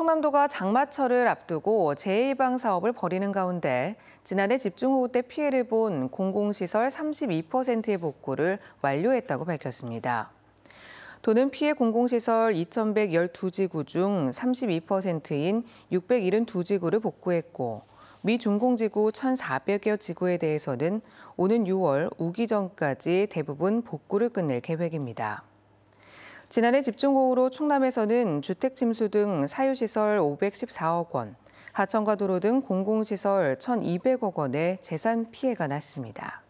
충남도가 장마철을 앞두고 재해예방 사업을 벌이는 가운데 지난해 집중호우 때 피해를 본 공공시설 32%의 복구를 완료했다고 밝혔습니다. 도는 피해 공공시설 2,112지구 중 32%인 672지구를 복구했고 미중공지구 1,400여 지구에 대해서는 오는 6월 우기 전까지 대부분 복구를 끝낼 계획입니다. 지난해 집중호우로 충남에서는 주택 침수 등 사유시설 514억 원, 하천과 도로 등 공공시설 1,200억 원의 재산 피해가 났습니다.